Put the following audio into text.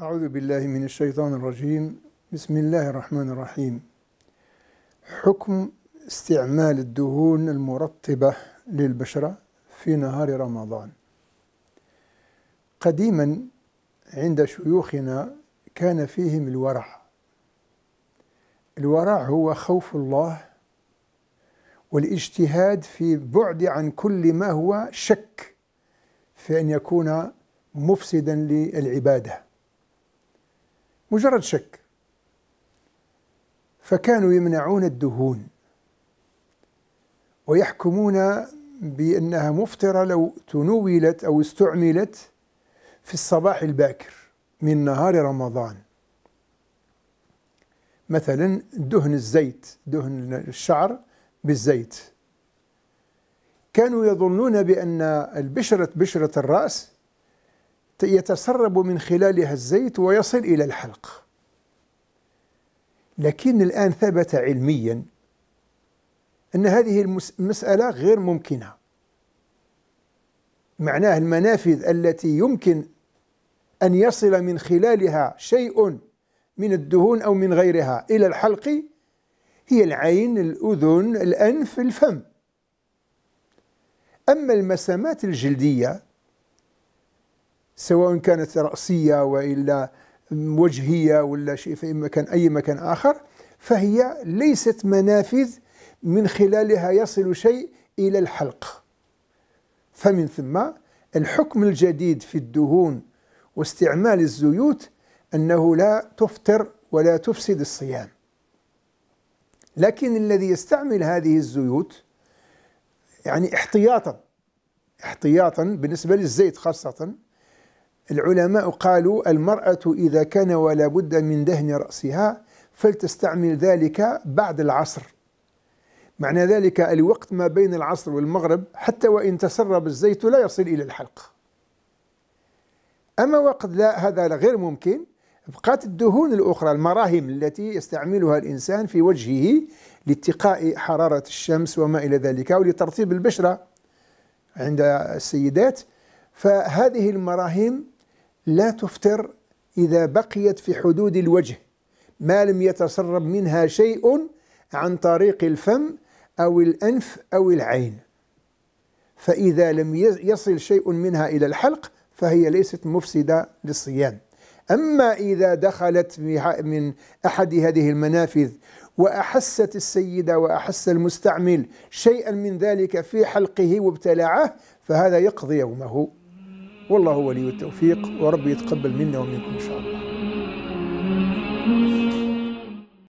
أعوذ بالله من الشيطان الرجيم بسم الله الرحمن الرحيم حكم استعمال الدهون المرطبة للبشرة في نهار رمضان قديما عند شيوخنا كان فيهم الورع الورع هو خوف الله والاجتهاد في بعد عن كل ما هو شك في أن يكون مفسدا للعبادة مجرد شك فكانوا يمنعون الدهون ويحكمون بأنها مفطرة لو تنولت أو استعملت في الصباح الباكر من نهار رمضان مثلا دهن الزيت دهن الشعر بالزيت كانوا يظنون بأن البشرة بشرة الرأس يتسرب من خلالها الزيت ويصل إلى الحلق لكن الآن ثبت علميا أن هذه المسألة غير ممكنة معناه المنافذ التي يمكن أن يصل من خلالها شيء من الدهون أو من غيرها إلى الحلق هي العين الأذن الأنف الفم أما المسامات الجلدية سواء كانت رأسية وإلا وجهية ولا شيء في مكان أي مكان آخر فهي ليست منافذ من خلالها يصل شيء إلى الحلق فمن ثم الحكم الجديد في الدهون واستعمال الزيوت أنه لا تفطر ولا تفسد الصيام لكن الذي يستعمل هذه الزيوت يعني احتياطا احتياطا بالنسبة للزيت خاصة العلماء قالوا المرأة إذا كان ولا بد من دهن رأسها فلتستعمل ذلك بعد العصر معنى ذلك الوقت ما بين العصر والمغرب حتى وإن تسرب الزيت لا يصل إلى الحلق أما وقت لا هذا غير ممكن بقات الدهون الأخرى المراهم التي يستعملها الإنسان في وجهه لاتقاء حرارة الشمس وما إلى ذلك ولترطيب البشرة عند السيدات فهذه المراهم لا تفطر إذا بقيت في حدود الوجه ما لم يتسرب منها شيء عن طريق الفم أو الأنف أو العين فإذا لم يصل شيء منها إلى الحلق فهي ليست مفسدة للصيام أما إذا دخلت من أحد هذه المنافذ وأحست السيدة وأحس المستعمل شيئا من ذلك في حلقه وابتلعه فهذا يقضي يومه والله ولي التوفيق وربي يتقبل منا ومنكم إن شاء الله